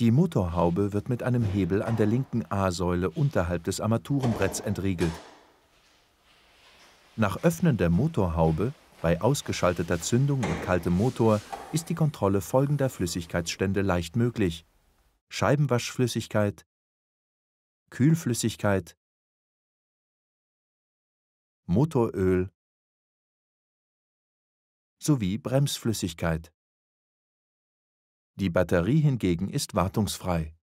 Die Motorhaube wird mit einem Hebel an der linken A-Säule unterhalb des Armaturenbretts entriegelt. Nach Öffnen der Motorhaube, bei ausgeschalteter Zündung und kaltem Motor, ist die Kontrolle folgender Flüssigkeitsstände leicht möglich. Scheibenwaschflüssigkeit, Kühlflüssigkeit, Motoröl sowie Bremsflüssigkeit. Die Batterie hingegen ist wartungsfrei.